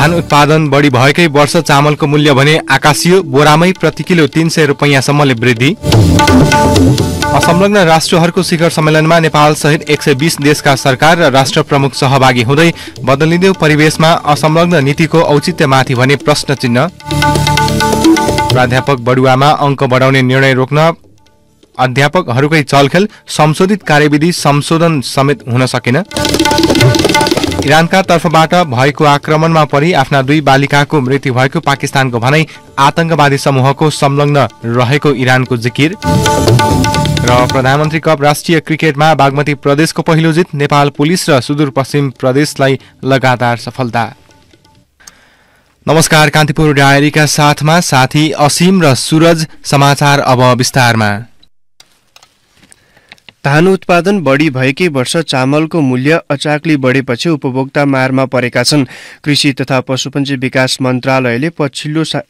धान उत्पादन बढी भएकै वर्ष चामलको मूल्य भने आकाशियो बोरामै प्रति किलो तीन सय रुपैयाँसम्मले वृद्धि असंलग्न राष्ट्रहरूको शिखर सम्मेलनमा नेपालसहित एक सय बिस देशका सरकार र राष्ट्र प्रमुख सहभागी हुँदै बदलिँदो परिवेशमा असंलग्न नीतिको औचित्यमाथि भने प्रश्न चिन्ह प्राध्यापक बडुवामा अङ्क बढाउने निर्णय रोक्न अध्यापकहरूकै चलखेल संशोधित कार्यविधि संशोधन समेत हुन सकेन इरानका तर्फबाट भएको आक्रमणमा परि आफ्ना दुई बालिकाको मृत्यु भएको पाकिस्तानको भनाई आतंकवादी समूहको संलग्न रहेको इरानको जिकिर र प्रधानमन्त्री कप राष्ट्रिय क्रिकेटमा बागमती प्रदेशको पहिलो जित नेपाल पुलिस र सुदूरपश्चिम प्रदेशलाई लगातार सफलता नमस्कार कान्तिपुर डायरीका साथमा साथी असीम र सूरज समाचार अब विस्तारमा धान उत्पादन बढी भएकै वर्ष चामलको मूल्य अचाक्ली बढेपछि उपभोक्ता मारमा परेका छन् कृषि तथा पशुपन्ची विकास मन्त्रालयले पछिल्लो सा...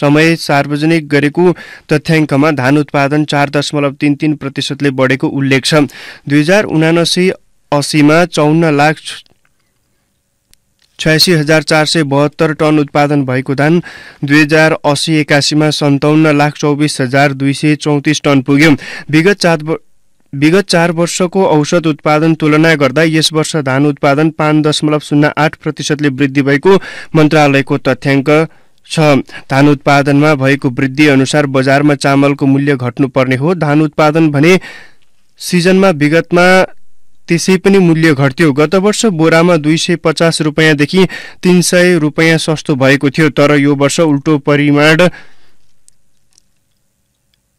समय सार्वजनिक गरेको तथ्याङ्कमा धान उत्पादन चार दशमलव तिन तिन प्रतिशतले बढेको उल्लेख छ दुई हजार उनासी असीमा चौन्न लाख छयासी हजार चार सय बहत्तर टन उत्पादन भएको धान दुई हजार असी एकासीमा सन्ताउन्न लाख चौबिस हजार दुई सय चौतिस टन पुग्यो विगत चार विगत चार वर्षको औषध उत्पादन तुलना गर्दा यस वर्ष धान उत्पादन पाँच दशमलव शून्य आठ प्रतिशतले वृद्धि भएको मन्त्रालयको तथ्याङ्क छ धान उत्पादनमा भएको वृद्धि अनुसार बजारमा चामलको मूल्य घट्नुपर्ने हो धान उत्पादन भने सिजनमा विगतमा त्यसै पनि मूल्य घट्थ्यो गत वर्ष बोरामा दुई सय पचास रुपियाँदेखि तिन सय रुपियाँ सस्तो भएको थियो तर यो वर्ष उल्टो परिमाण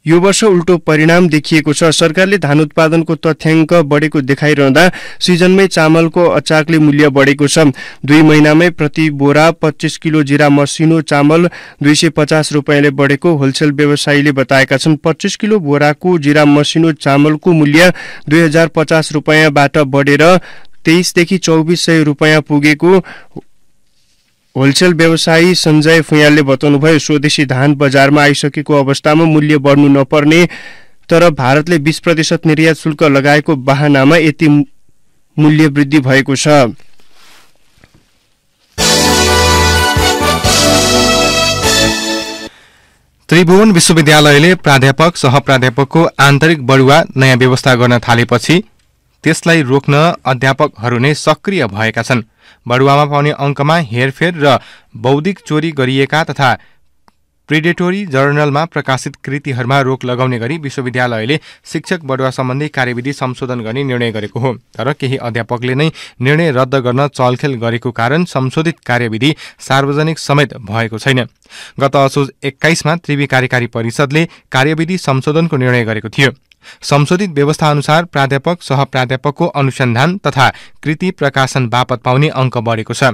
यो वर्ष उल्टो परिणाम देखिएको छ सरकारले धान उत्पादनको तथ्याङ्क बढेको देखाइरहँदा सिजनमै चामलको अचारले मूल्य बढेको छ दुई महिनामै प्रति बोरा पच्चिस किलो जिरा मसिनो चामल दुई सय पचास रुपियाँले बढेको होलसेल व्यवसायीले बताएका छन् पच्चिस किलो बोराको जिरा मसिनो चामलको मूल्य दुई हजार पचास रुपियाँबाट बढेर तेइसदेखि चौबिस सय रुपियाँ पुगेको होलसेल व्यवसायी सञ्जय फुयालले बताउनुभयो स्वदेशी धान बजारमा आइसकेको अवस्थामा मूल्य बढ्नु नपर्ने तर भारतले बीस प्रतिशत निर्यात शुल्क लगाएको बाहनामा यति मूल्य वृद्धि भएको छ त्रिभुवन विश्वविद्यालयले प्राध्यापक सहप्राध्यापकको आन्तरिक बढुवा नयाँ व्यवस्था गर्न थालेपछि त्यसलाई रोक्न अध्यापकहरू नै सक्रिय भएका छन् बडुवामा पाउने अङ्कमा हेरफेर र बौद्धिक चोरी गरिएका तथा प्रिडेटोरी जर्नलमा प्रकाशित कृतिहरूमा रोक लगाउने गरी विश्वविद्यालयले शिक्षक बढुवा सम्बन्धी कार्यविधि संशोधन गर्ने निर्णय गरेको हो तर केही अध्यापकले नै निर्णय रद्द गर्न चलखेल गरेको कारण संशोधित कार्यविधि सार्वजनिक समेत भएको छैन गत असोज एक्काइसमा त्रिवी कार्यकारी परिषदले कार्यविधि संशोधनको निर्णय गरेको थियो संशोधित व्यवस्था अनुसार प्राध्यापक सहप्राध्यापकको अनुसन्धान तथा कृति प्रकाशन बापत पाउने अङ्क बढेको छ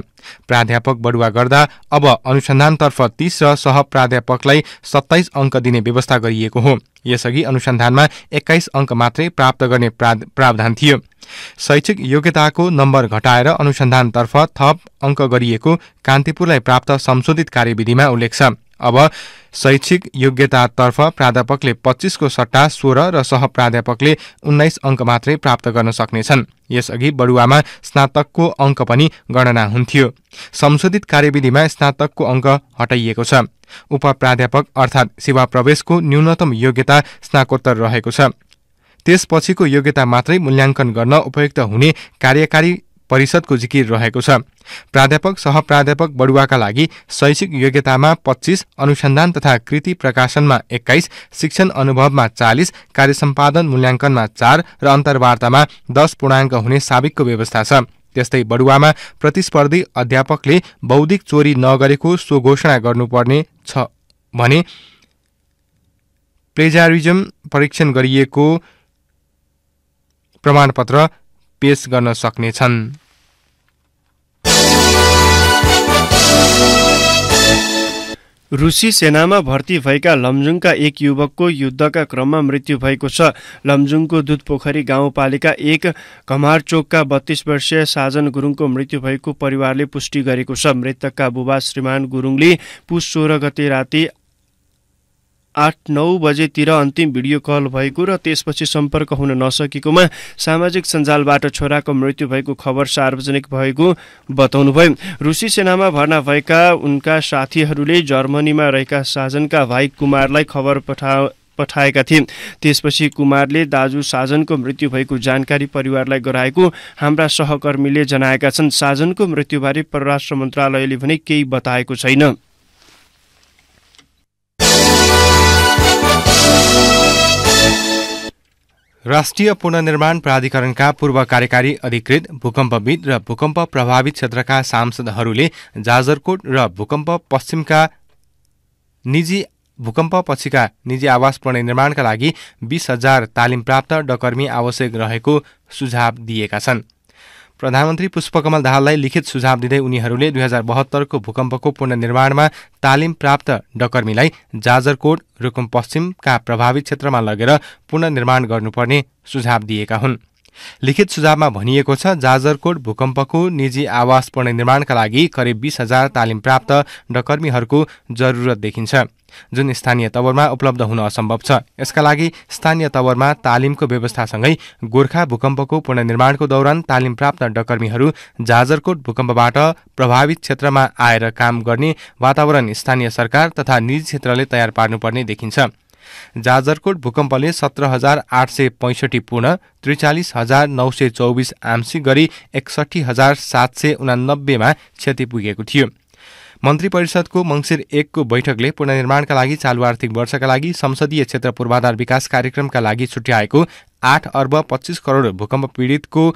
प्राध्यापक बढुवा गर्दा अब अनुसन्धानतर्फ तीस र सहप्राध्यापकलाई सत्ताइस अङ्क दिने व्यवस्था गरिएको हो यसअघि अनुसन्धानमा एक्काइस अङ्क मात्रै प्राप्त गर्ने प्रावधान थियो शैक्षिक योग्यताको नम्बर घटाएर अनुसन्धानतर्फ थप अङ्क गरिएको कान्तिपुरलाई प्राप्त संशोधित कार्यविधिमा उल्लेख छ अब शैक्षिक योग्यतातर्फ प्राध्यापकले पच्चिसको सट्टा सोह्र र सह प्राध्यापकले उन्नाइस अङ्क मात्रै प्राप्त गर्न सक्नेछन् यसअघि बडुवामा स्नातकको अङ्क पनि गणना हुन्थ्यो संशोधित कार्यविधिमा स्नातकको अङ्क हटाइएको छ उप प्राध्यापक अर्थात् सेवा प्रवेशको न्यूनतम योग्यता स्नाकोत्तर रहेको छ त्यसपछिको योग्यता मात्रै मूल्याङ्कन गर्न उपयुक्त हुने कार्यकारी परिषदको जिकिर रहेको छ प्राध्यापक सहप्राध्यापक बढुवाका लागि शैक्षिक योग्यतामा पच्चिस अनुसन्धान तथा कृति प्रकाशनमा एक्काइस शिक्षण अनुभवमा चालिस कार्य सम्पादन मूल्याङ्कनमा चार र अन्तर्वार्तामा दस पूर्णाङ्क हुने साबिकको व्यवस्था छ त्यस्तै बडुवामा प्रतिस्पर्धी अध्यापकले बौद्धिक चोरी नगरेको सो घोषणा गर्नुपर्ने छ भने प्लेजारिजम परीक्षण गरिएको प्रमाणपत्र पेश गर्न सक्नेछन् रुसी सेनामा भर्ती भएका लमजुङका एक युवकको युद्धका क्रममा मृत्यु भएको छ लमजुङको दुधपोखरी गाउँपालिका एक घमारचोकका बत्तीस वर्षीय साजन गुरुङको मृत्यु भएको परिवारले पुष्टि गरेको छ मृतकका बुबा श्रीमान गुरुङले पुस सोह्र गते राति आठ नौ बजेतिर अन्तिम भिडियो कल भएको र त्यसपछि सम्पर्क हुन नसकेकोमा सामाजिक सञ्जालबाट छोराको मृत्यु भएको खबर सार्वजनिक भएको बताउनुभयो रुसी सेनामा भर्ना भएका उनका साथीहरूले जर्मनीमा रहेका साजनका भाइ कुमारलाई खबर पठा पठाएका थिए त्यसपछि कुमारले दाजु साजनको मृत्यु भएको जानकारी परिवारलाई गराएको हाम्रा सहकर्मीले जनाएका छन् साजनको मृत्युबारे परराष्ट्र मन्त्रालयले भने केही बताएको छैन राष्ट्रिय पुनर्निर्माण प्राधिकरणका पूर्व कार्यकारी अधिकृत भूकम्पविद र भूकम्प प्रभावित क्षेत्रका सांसदहरूले जाजरकोट र भूकम्प पश्चिमका निजी भूकम्प पछिका निजी आवास पुननिर्माणका लागि बिस हजार तालिम प्राप्त डकर्मी आवश्यक रहेको सुझाव दिएका छन् प्रधानमन्त्री पुष्पकमल दाहाललाई लिखित सुझाव दिँदै उनीहरूले दुई हजार बहत्तरको भूकम्पको पुननिर्माणमा तालिम प्राप्त डकर्मीलाई जाजरकोट रुकुम पश्चिमका प्रभावित क्षेत्रमा लगेर पुननिर्माण गर्नुपर्ने सुझाव दिएका हुन् लिखित सुझावमा भनिएको छ जाजरकोट भूकम्पको निजी आवास पुनर्निर्माणका लागि करिब बिस हजार तालिम प्राप्त डकर्मीहरूको जरुरत देखिन्छ जुन स्थानीय तवरमा उपलब्ध हुन असम्भव छ यसका लागि स्थानीय तवरमा तालिमको व्यवस्थासँगै गोर्खा भूकम्पको पुनर्निर्माणको दौरान तालिम प्राप्त डकर्मीहरू जाजरकोट भूकम्पबाट प्रभावित क्षेत्रमा आएर काम गर्ने वातावरण स्थानीय सरकार तथा निजी क्षेत्रले तयार पार्नुपर्ने देखिन्छ जाजरकोट भूकम्पले सत्र हजार आठ सय पैँसठी पूर्ण त्रिचालिस हजार नौ सय चौबिस आंशिक गरी एकसठी हजार सात सय उनानब्बेमा क्षति पुगेको थियो मन्त्री परिषदको मङ्सिर एकको बैठकले पुननिर्माणका लागि चालु आर्थिक वर्षका लागि संसदीय क्षेत्र पूर्वाधार विकास कार्यक्रमका लागि छुट्याएको आठ अर्ब पच्चिस करोड भूकम्प पीडितको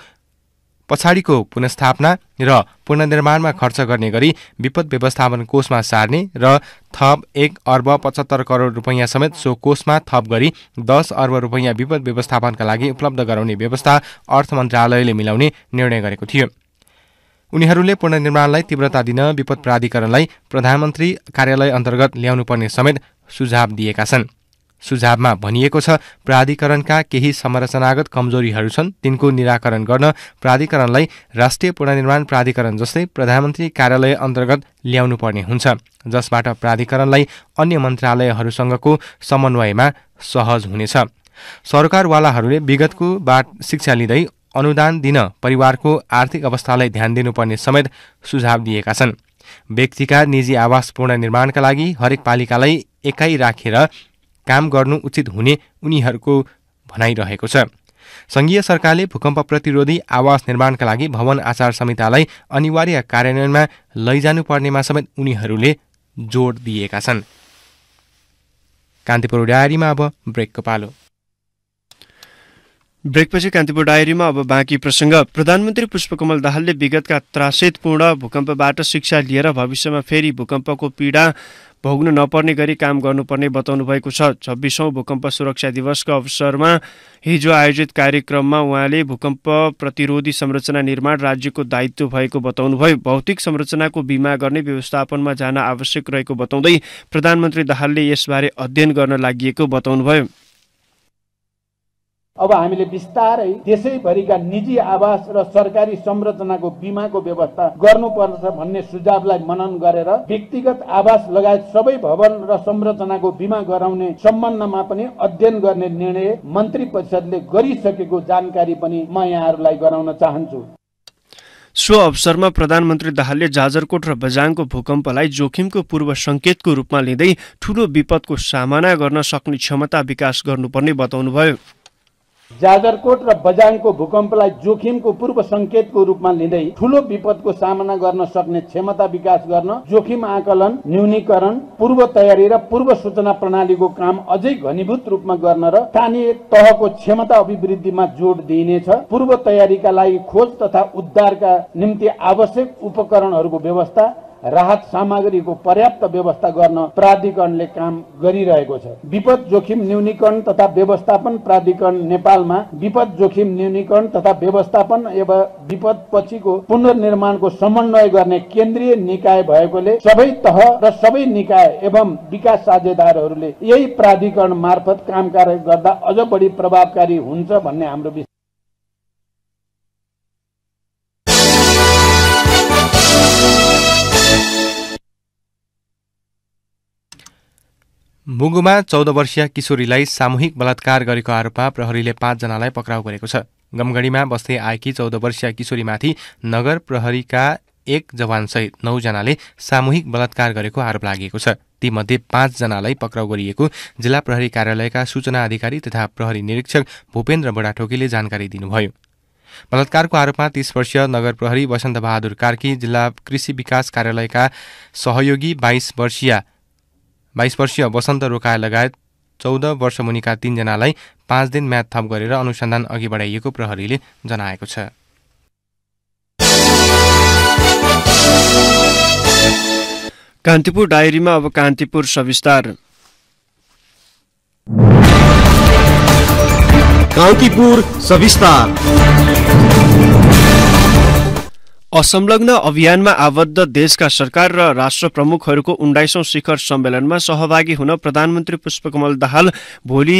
पछाडिको पुनस्थापना र पुननिर्माणमा खर्च गर्ने गरी विपद व्यवस्थापन कोषमा सार्ने र थप एक अर्ब पचहत्तर करोड रुपैयाँ समेत सो कोषमा थप गरी दस अर्ब रुपैयाँ विपद व्यवस्थापनका लागि उपलब्ध गराउने व्यवस्था अर्थ मन्त्रालयले मिलाउने निर्णय गरेको थियो उनीहरूले पुननिर्माणलाई तीव्रता दिन विपद प्राधिकरणलाई प्रधानमन्त्री कार्यालय अन्तर्गत ल्याउनुपर्ने समेत सुझाव दिएका छन् सुझावमा भनिएको छ प्राधिकरणका केही संरचनागत कमजोरीहरू छन् तिनको निराकरण गर्न प्राधिकरणलाई राष्ट्रिय पुनर्निर्माण प्राधिकरण जस्तै प्रधानमन्त्री कार्यालय अन्तर्गत ल्याउनु पर्ने हुन्छ जसबाट प्राधिकरणलाई अन्य मन्त्रालयहरूसँगको समन्वयमा सहज हुनेछ सरकारवालाहरूले विगतको बाट शिक्षा लिँदै अनुदान दिन परिवारको आर्थिक अवस्थालाई ध्यान दिनुपर्ने समेत सुझाव दिएका छन् व्यक्तिका निजी आवास पुनर्निर्माणका लागि हरेक पालिकालाई एकाइ राखेर काम गर्नु उचित हुने उनीहरूको भनाइरहेको छ सङ्घीय सरकारले भूकम्प प्रतिरोधी आवास निर्माणका लागि भवन आचार संहितालाई अनिवार्य कार्यान्वयनमा लैजानुपर्नेमा समेत उनीहरूले जोड दिएका छन् कान्तिपुर डायरीमा अब ब्रेकको पालो ब्रेकपछि कान्तिपुर डायरीमा अब बाँकी प्रसङ्ग प्रधानमन्त्री पुष्पकमल दाहालले विगतका त्रासेदपूर्ण भूकम्पबाट शिक्षा लिएर भविष्यमा फेरि भूकम्पको पीडा भोग्न नपर्ने गरी काम गर्नुपर्ने बताउनु भएको छ छब्बिसौँ भूकम्प सुरक्षा दिवसको अवसरमा हिजो आयोजित कार्यक्रममा उहाँले भूकम्प प्रतिरोधी संरचना निर्माण राज्यको दायित्व भएको बताउनुभयो भौतिक संरचनाको बिमा गर्ने व्यवस्थापनमा जान आवश्यक रहेको बताउँदै प्रधानमन्त्री दाहालले यसबारे अध्ययन गर्न लागि बताउनुभयो अब हामीले बिस्तारै देशैभरिका निजी आवास र सरकारी संरचनाको बिमाको व्यवस्था गर्नुपर्छ भन्ने सुझावलाई मनन गरेर व्यक्तिगत आवास लगायत सबै भवन र संरचनाको बिमा गराउने सम्बन्धमा पनि अध्ययन गर्ने निर्णय मन्त्री परिषदले गरिसकेको जानकारी पनि म यहाँहरूलाई गराउन चाहन्छु सो अवसरमा प्रधानमन्त्री दाहालले जाजरकोट र बजाङको भूकम्पलाई जोखिमको पूर्व सङ्केतको रूपमा लिँदै ठूलो विपदको सामना गर्न सक्ने क्षमता विकास गर्नुपर्ने बताउनुभयो जाजरकोट र बजाङको भूकम्पलाई जोखिमको पूर्व संकेतको रूपमा लिँदै ठूलो विपदको सामना गर्न सक्ने क्षमता विकास गर्न जोखिम आकलन न्यूनीकरण पूर्व तयारी र पूर्व सूचना प्रणालीको काम अझै घनीभूत रूपमा गर्न र स्थानीय तहको क्षमता अभिवृद्धिमा जोड दिइनेछ पूर्व तयारीका लागि खोज तथा उद्धारका निम्ति आवश्यक उपकरणहरूको व्यवस्था राहत सामग्रीको पर्याप्त व्यवस्था गर्न प्राधिकरणले काम गरिरहेको छ विपद जोखिम न्यूनीकरण तथा व्यवस्थापन प्राधिकरण नेपालमा विपद जोखिम न्यूनीकरण तथा व्यवस्थापन एवं विपद पछिको पुनर्निर्माणको समन्वय गर्ने केन्द्रीय निकाय भएकोले सबै तह र सबै निकाय एवं विकास साझेदारहरूले यही प्राधिकरण मार्फत काम कार्य गर्दा अझ बढी प्रभावकारी हुन्छ भन्ने हाम्रो मुगुमा चौध वर्षीय किशोरीलाई सामूहिक बलात्कार गरेको आरोपमा प्रहरीले पाँचजनालाई पक्राउ गरेको छ गमगढीमा बस्दै आएकी चौध वर्षीय किशोरीमाथि नगर प्रहरीका एक जवानसहित नौजनाले सामूहिक बलात्कार गरेको आरोप लागेको छ तीमध्ये पाँचजनालाई पक्राउ गरिएको जिल्ला प्रहरी कार्यालयका सूचना अधिकारी तथा प्रहरी निरीक्षक भूपेन्द्र बडाठोकीले जानकारी दिनुभयो बलात्कारको आरोपमा तीस वर्षीय नगर प्रहरी वसन्तबहादुर कार्की जिल्ला कृषि विकास कार्यालयका सहयोगी बाइस वर्षीय बाइस वर्षीय वसन्त रोका लगायत चौध मुनिका तीनजनालाई पाँच दिन म्याद थप गरेर अनुसन्धान अघि बढाइएको प्रहरीले जनाएको छ कान्तिपुर डायरीमा अब कान्तिपुर सविस्तार कान्तिपुर सविस्तार असंलग्न अभियानमा आबद्ध देशका सरकार र राष्ट्र प्रमुखहरूको उन्नाइसौं शिखर सम्मेलनमा सहभागी हुन प्रधानमन्त्री पुष्पकमल दाहाल भोलि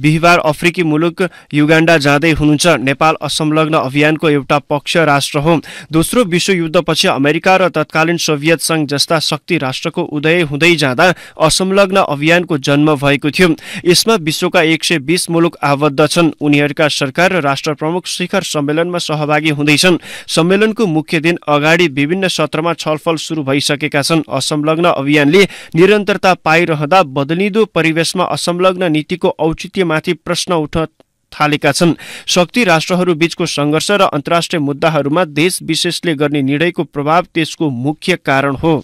बिहिबार अफ्रिकी मुलुक युगाण्डा जाँदै हुनुहुन्छ नेपाल असंलग्न अभियानको एउटा पक्ष राष्ट्र हो दोस्रो विश्वयुद्धपछि अमेरिका र तत्कालीन सोभियत संघ जस्ता शक्ति राष्ट्रको उदय हुँदै जाँदा असंलग्न अभियानको जन्म भएको थियो यसमा विश्वका एक सय बीस मुलुक आबद्ध छन् उनीहरूका सरकार र राष्ट्र प्रमुख शिखर सम्मेलनमा सहभागी हुँदैछन् सम्मेलनको मुख्य दिन अगाडि विभिन्न सत्रमा छलफल शुरू भइसकेका छन् असंलग्न अभियानले निरन्तरता पाइरहँदा बदलिँदो परिवेशमा असंलग्न नीतिको औचित्य माथि प्रश्न उठ्न थालेका छन् शक्ति राष्ट्रहरू बीचको सङ्घर्ष र अन्तर्राष्ट्रिय मुद्दाहरूमा देश विशेषले गर्ने निर्णयको प्रभाव त्यसको मुख्य कारण हो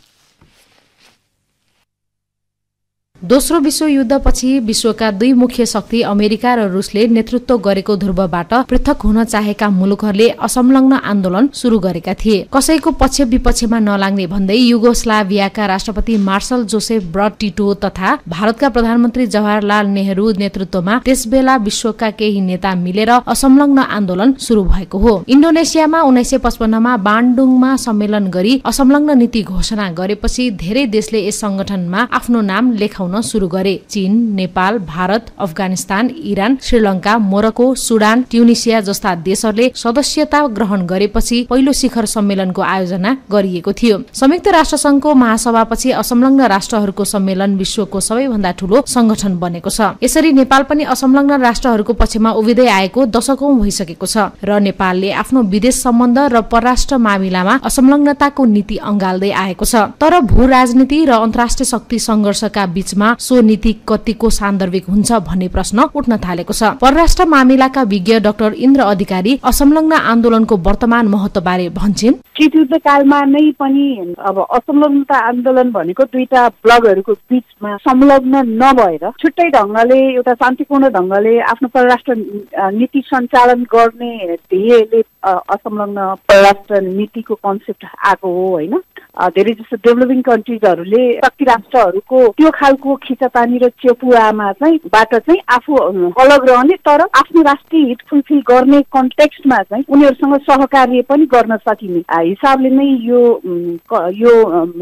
दोस्रो विश्वयुद्धपछि विश्वका दुई मुख्य शक्ति अमेरिका र रुसले नेतृत्व गरेको ध्रुवबाट पृथक हुन चाहेका मुलुकहरूले असंलग्न आन्दोलन सुरु गरेका थिए कसैको पक्ष विपक्षमा नलाग्ने भन्दै युगोस्लाभियाका राष्ट्रपति मार्शल जोसेफ ब्रड टिटो तथा भारतका प्रधानमन्त्री जवाहरलाल नेहरू नेतृत्वमा त्यसबेला विश्वका केही नेता मिलेर असंलग्न आन्दोलन सुरु भएको हो इन्डोनेसियामा उन्नाइस सय पचपन्नमा बान्डुङमा सम्मेलन गरी असंलग्न नीति घोषणा गरेपछि धेरै देशले यस संगठनमा आफ्नो नाम लेखाउ आउन सुरु गरे चीन Nepal Bharat Afghanistan Iran Sri Lanka Morocco Sudan Tunisia जस्ता देशहरूले सदस्यता ग्रहण गरेपछि पहिलो शिखर सम्मेलनको आयोजना गरिएको थियो संयुक्त राष्ट्र संघको महासभापछि असंलग्न राष्ट्रहरूको सम्मेलन विश्वको सबैभन्दा ठूलो संगठन बनेको छ यसरी नेपाल पनि असंलग्न राष्ट्रहरूको पक्षमा उभिँदै आएको दशकौं भइसकेको छ र नेपालले आफ्नो विदेश सम्बन्ध र परराष्ट्र मामिलामा असंलग्नताको नीति अंगाल्दै आएको छ तर भू राजनीति र अन्तर्राष्ट्रिय शक्ति संघर्षका बीच समाजमा सो नीति कतिको सान्दर्भिक हुन्छ भन्ने प्रश्न उठ्न थालेको छ परराष्ट्र मामिलाका विज्ञ डाक्टर इन्द्र अधिकारी असंलग्न आन्दोलनको वर्तमान बारे भन्छन् कालमा नै पनि अब असंलग्नता आन्दोलन भनेको दुईटा ब्लगहरूको बिचमा संलग्न नभएर छुट्टै ढङ्गले एउटा शान्तिपूर्ण ढङ्गले आफ्नो परराष्ट्र नीति सञ्चालन गर्ने ध्येयले असंलग्न परराष्ट्र नीतिको कन्सेप्ट आएको हो होइन धेरै जस्तो डेभलपिङ कन्ट्रिजहरूले शक्ति राष्ट्रहरूको त्यो खालको खिचापानी र चेपुवामा चाहिँ बाट चाहिँ आफू अलग रहने तर आफ्नो राष्ट्रिय हित फुलफिल गर्ने कन्टेक्स्टमा चाहिँ उनीहरूसँग सहकार्य पनि गर्न सकिने हिसाबले नै यो यो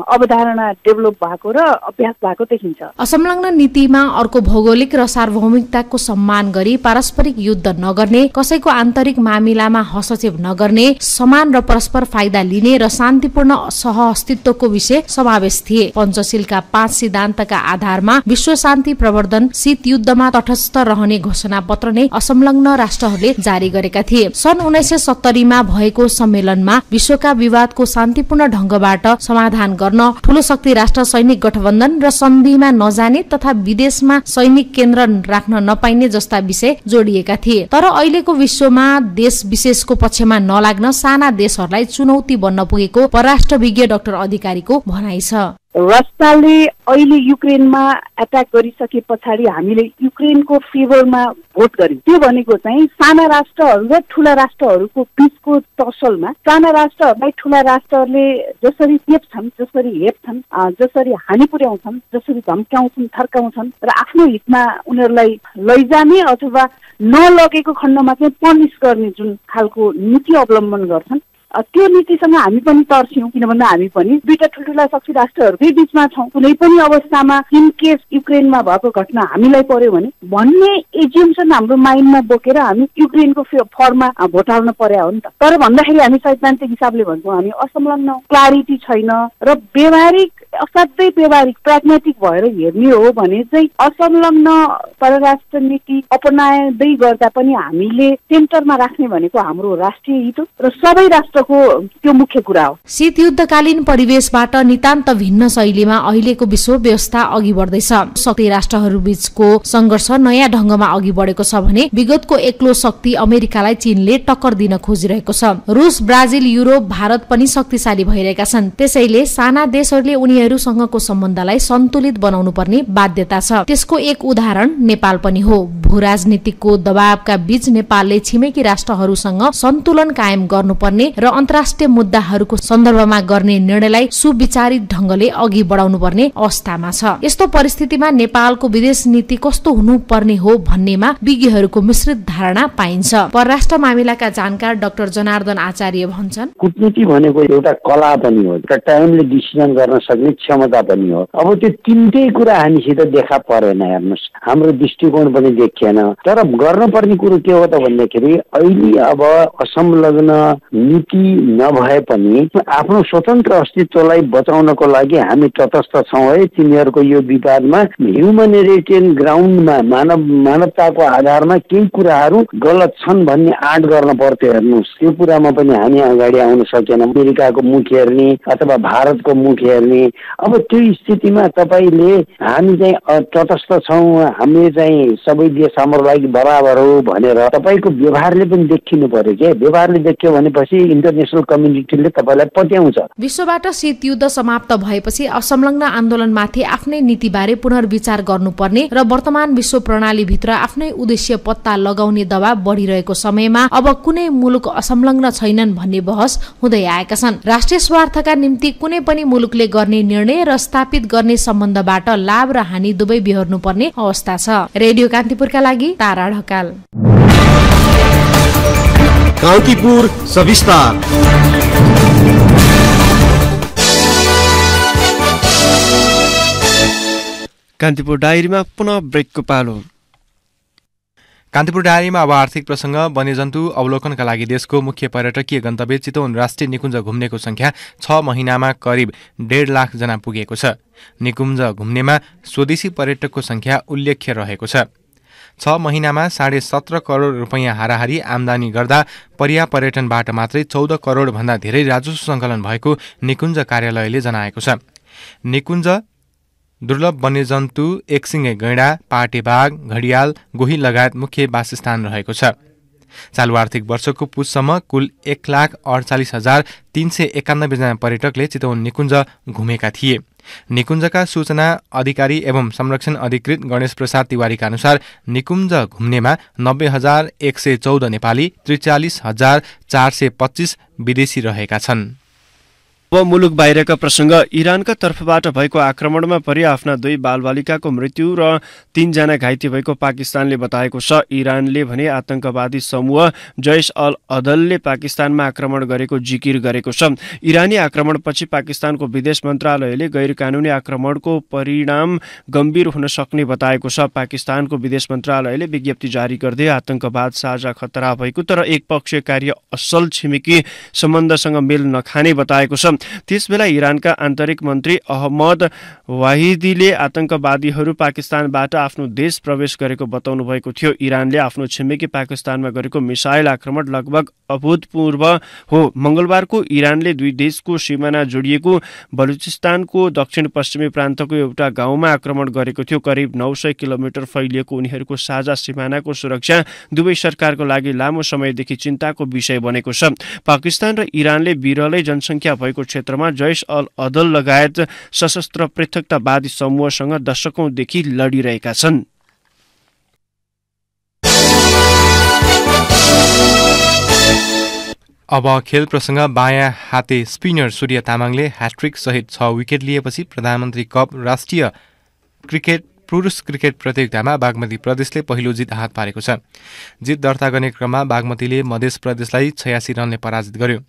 अवधारणा डेभलप भएको र अभ्यास भएको देखिन्छ संलग्न नीतिमा अर्को भौगोलिक र सार्वभौमिकताको सम्मान गरी पारस्परिक युद्ध नगर्ने कसैको आन्तरिक मामिलामा हस्तक्षेप नगर्ने समान र परस्पर फाइदा लिने र शान्तिपूर्ण सह अस्तित्वको विषय समावेश थिए पञ्चशीलका पाँच सिद्धान्तका आधारमा विश्व शान्ति प्रवर्धन शीत युद्धमा तटस्थ रहने घोषणा पत्र नै असंलग्न राष्ट्रहरूले जारी गरेका थिए सन् उन्नाइस सय सत्तरीमा भएको सम्मेलनमा विश्वका विवादको शान्तिपूर्ण ढंगबाट समाधान गर्न ठूलो शक्ति राष्ट्र सैनिक गठबन्धन र सन्धिमा नजाने तथा विदेशमा सैनिक केन्द्र राख्न नपाइने जस्ता विषय जोडिएका थिए तर अहिलेको विश्वमा देश विशेषको पक्षमा नलाग्न साना देशहरूलाई चुनौती बन्न पुगेको परराष्ट्र विज्ञ डाक्टर अधिकारीको भनाइ छ रसियाले अहिले युक्रेनमा एट्याक गरिसके पछाडि हामीले युक्रेनको फेभरमा भोट गर्यौँ त्यो भनेको चाहिँ साना राष्ट्रहरू र ठुला राष्ट्रहरूको बिचको टसलमा साना राष्ट्रहरूलाई ठुला राष्ट्रहरूले जसरी चेप्छन् जसरी हेप्छन् जसरी हानि पुर्याउँछन् जसरी धम्क्याउँछन् थर्काउँछन् र आफ्नो हितमा उनीहरूलाई लैजाने अथवा नलगेको खण्डमा चाहिँ पनिस गर्ने जुन खालको नीति अवलम्बन गर्छन् त्यो नीतिसँग हामी पनि तर्स्यौँ किनभने हामी पनि दुईटा ठुल्ठुला शक्ति राष्ट्रहरूकै बिचमा छौँ कुनै पनि अवस्थामा इन केस युक्रेनमा भएको घटना हामीलाई पर्यो भने भन्ने एजेन्सन हाम्रो माइन्डमा बोकेर हामी युक्रेनको फर्ममा भोट हाल्न पर्या हो नि त तर भन्दाखेरि हामी सैद्धान्तिक हिसाबले भन्छौँ हामी असंलग्न क्लारिटी छैन र व्यवहारिक असाध्यै व्यवहारिक प्राग्मेटिक भएर हेर्ने हो भने चाहिँ असंलग्न परराष्ट्र नीति अपनाउँदै गर्दा पनि हामीले सेन्टरमा राख्ने भनेको हाम्रो राष्ट्रिय हित हो र सबै राष्ट्रको त्यो मुख्य कुरा हो शीत युद्धकालीन परिवेशबाट नितान्त भिन्न शैलीमा अहिलेको विश्व व्यवस्था अघि बढ्दैछ शक्ति राष्ट्रहरू बीचको सङ्घर्ष नयाँ ढङ्गमा अघि बढेको छ भने विगतको एक्लो शक्ति अमेरिकालाई चीनले टक्कर दिन खोजिरहेको छ रुस ब्राजिल युरोप भारत पनि शक्तिशाली भइरहेका छन् त्यसैले साना देशहरूले उनीहरू उनीहरूसँगको सम्बन्धलाई सन्तुलित बनाउनु पर्ने बाध्यता छ त्यसको एक उदाहरण नेपाल पनि हो भू राजनीतिको दबावका बीच नेपालले छिमेकी राष्ट्रहरूसँग सन्तुलन कायम गर्नुपर्ने र अन्तर्राष्ट्रिय मुद्दाहरूको सन्दर्भमा गर्ने निर्णयलाई सुविचारित ढंगले अघि बढाउनु पर्ने अवस्थामा छ यस्तो परिस्थितिमा नेपालको विदेश नीति कस्तो हुनुपर्ने हो भन्नेमा विज्ञहरूको मिश्रित धारणा पाइन्छ परराष्ट्र मामिलाका जानकार डाक्टर जनार्दन आचार्य भन्छन् कुटनीति भनेको एउटा कला पनि हो टाइमले डिसिजन गर्न सक्ने क्षमता पनि हो अब त्यो तिनटै कुरा हामीसित देखा परेन हेर्नुहोस् हाम्रो दृष्टिकोण पनि देखिएन तर गर्नुपर्ने कुरो के हो त भन्दाखेरि अहिले अब असंलग्न नीति नभए पनि आफ्नो स्वतन्त्र अस्तित्वलाई बचाउनको लागि हामी तटस्थ छौँ है तिनीहरूको यो विवादमा ह्युमेनिटेरियन ग्राउन्डमा मानव मानवताको आधारमा केही कुराहरू गलत छन् भन्ने आँट गर्न पर्थ्यो हेर्नुहोस् त्यो कुरामा पनि हामी अगाडि आउन सकेनौँ अमेरिकाको मुख हेर्ने अथवा भारतको मुख हेर्ने अब त्यो स्थितिमा तपाईँले हामी चाहिँ तटस्थ छौँ हामीले चाहिँ हाम्रो लागि बराबर हो भनेर तपाईँको व्यवहारले पनि देखिनु पर्यो क्या व्यवहारले देख्यो भनेपछि इन्टरनेसनल कम्युनिटीले तपाईँलाई पत्याउँछ विश्वबाट शीत युद्ध समाप्त भएपछि असंलग्न आन्दोलनमाथि आफ्नै नीतिबारे पुनर्विचार गर्नुपर्ने र वर्तमान विश्व प्रणालीभित्र आफ्नै उद्देश्य पत्ता लगाउने दबाव बढिरहेको समयमा अब कुनै मुलुक असंलग्न छैनन् भन्ने बहस हुँदै आएका छन् राष्ट्रिय स्वार्थका निम्ति कुनै पनि मुलुकले गर्ने निर्णय र स्थापित गर्ने सम्बन्धबाट लाभ र हानि दुवै बिहोर्नुपर्ने अवस्था छ रेडियो कान्तिपुरका लागि तारा ढकाल कान्तिपुर कान्तिपुर डायरीमा पुनः ब्रेकको पालो कान्तिपुर डायरीमा अब आर्थिक प्रसङ्ग वन्यजन्तु अवलोकनका लागि देशको मुख्य पर्यटकीय गन्तव्य चितवन राष्ट्रिय निकुञ्ज घुम्नेको सङ्ख्या छ महिनामा करिब डेढ लाखजना पुगेको छ निकुञ्ज घुम्नेमा स्वदेशी पर्यटकको सङ्ख्या उल्लेख्य रहेको छ छ महिनामा साढे सत्र करोड रुपियाँ हाराहारी आम्दानी गर्दा पर्या पर्यटनबाट मात्रै चौध करोडभन्दा धेरै राजस्व सङ्कलन भएको निकुञ्ज कार्यालयले जनाएको छ निकुञ्ज दुर्लभ वन्यजन्तु एकसिङे गैँडा पाटे घडियाल गोही लगायत मुख्य वासस्थान रहेको छ चालु आर्थिक वर्षको पुससम्म कुल एक लाख अडचालिस हजार तिन सय एकानब्बेजना पर्यटकले चितवन निकुञ्ज घुमेका थिए निकुञ्जका सूचना अधिकारी एवं संरक्षण अधिकृत गणेश प्रसाद तिवारीका अनुसार निकुञ्ज घुम्नेमा नब्बे हजार एक सय चौध नेपाली त्रिचालिस हजार चार सय पच्चिस विदेशी रहेका छन् अब मुलुक बाहिरका प्रसङ्ग इरानका तर्फबाट भएको आक्रमणमा परि आफ्ना दुई बालबालिकाको मृत्यु र तीनजना घाइते भएको पाकिस्तानले बताएको छ इरानले भने आतंकवादी समूह जैस अल अदलले पाकिस्तानमा आक्रमण गरेको जिकिर गरेको छ इरानी आक्रमणपछि पाकिस्तानको विदेश मन्त्रालयले गैर कानुनी आक्रमणको परिणाम गम्भीर हुन सक्ने बताएको छ पाकिस्तानको विदेश मन्त्रालयले विज्ञप्ति जारी गर्दै आतंकवाद साझा खतरा भएको तर एकपक्षीय कार्य असल छिमेकी सम्बन्धसँग मेल नखाने बताएको छ त्यसबेला इरानका आन्तरिक मन्त्री अहमद वाहिदीले आतंकवादीहरू पाकिस्तानबाट आफ्नो देश प्रवेश गरेको बताउनु भएको थियो इरानले आफ्नो छिमेकी पाकिस्तानमा गरेको मिसाइल आक्रमण लगभग अभूतपूर्व हो मंगलबारको इरानले दुई देशको सिमाना जोडिएको बलुचिस्तानको दक्षिण पश्चिमी प्रान्तको एउटा गाउँमा आक्रमण गरेको थियो करिब नौ सय किलोमिटर फैलिएको उनीहरूको साझा सिमानाको सुरक्षा दुवै सरकारको लागि लामो समयदेखि चिन्ताको विषय बनेको छ पाकिस्तान र इरानले बिरलै जनसङ्ख्या भएको क्षेत्रमा जैस अल अदल लगायत सशस्त्र पृथकतावादी समूहसँग दशकौंदेखि लडिरहेका छन् अब खेल प्रसङ्ग बायाँ हाते स्पिनर सूर्य तामाङले ह्याट्रिक सहित छ विकेट लिएपछि प्रधानमन्त्री कप राष्ट्रिय क्रिकेट पुरुष क्रिकेट प्रतियोगितामा बागमती प्रदेशले पहिलो जित हात पारेको छ जित दर्ता गर्ने क्रममा बागमतीले मध्य प्रदेशलाई छयासी रनले पराजित गर्यो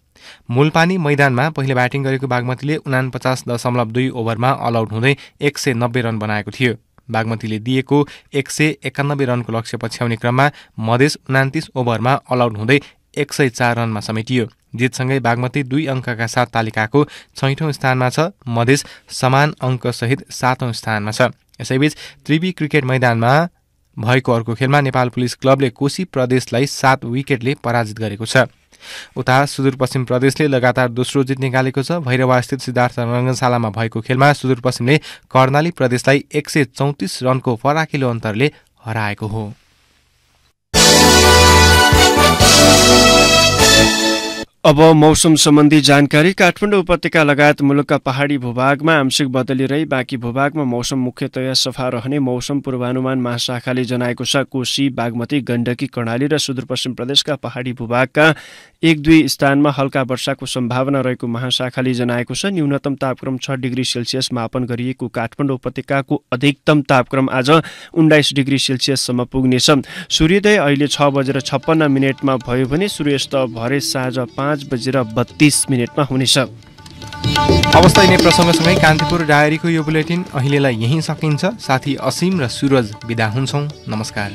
मूलपानी मैदानमा पहिले ब्याटिङ गरेको बागमतीले उनापचास दशमलव दुई ओभरमा अल हुँदै एक सय नब्बे रन बनाएको थियो बागमतीले दिएको एक सय एकानब्बे रनको लक्ष्य पछ्याउने क्रममा मधेस उनातिस ओभरमा अल हुँदै एक सय चार रनमा समेटियो जितसँगै बागमती दुई अङ्कका साथ तालिकाको छैठौँ स्थानमा छ मधेस समान अङ्कसहित सातौँ स्थानमा छ यसैबीच त्रिवी क्रिकेट मैदानमा भएको अर्को खेलमा नेपाल पुलिस क्लबले कोशी प्रदेशलाई सात विकेटले पराजित गरेको छ उता सुदूरपश्चिम प्रदेशले लगातार दोस्रो जित निकालेको छ भैरवास्थित सिद्धार्थ रङ्गशालामा भएको खेलमा सुदूरपश्चिमले कर्णाली प्रदेशलाई एक सय चौतिस रनको फराकिलो अन्तरले हराएको हो अब मौसम सम्बन्धी जानकारी काठमाडौँ उपत्यका लगायत मुलुकका पहाडी भूभागमा आंशिक बदली रही बाँकी भूभागमा मौसम मुख्यतया सफा रहने मौसम पूर्वानुमान महाशाखाले जनाएको छ कोशी बागमती गण्डकी कर्णाली र सुदूरपश्चिम प्रदेशका पहाडी भूभागका एक दुई स्थानमा हल्का वर्षाको सम्भावना रहेको महाशाखाले जनाएको छ न्यूनतम तापक्रम छ डिग्री सेल्सियस मापन गरिएको काठमाडौँ उपत्यकाको अधिकतम तापक्रम आज उन्नाइस डिग्री सेल्सियससम्म पुग्नेछ सूर्योदय अहिले छ बजेर छप्पन्न मिनटमा भयो भने सूर्यस्त भरे साँझ पाँच पाँच बजेर बत्तिस मिनटमा हुनेछ अवस्था यिनै प्रसङ्गसँगै कान्तिपुर डायरीको यो बुलेटिन अहिलेलाई यहीँ सकिन्छ साथी असीम र सुरज बिदा हुन्छौँ नमस्कार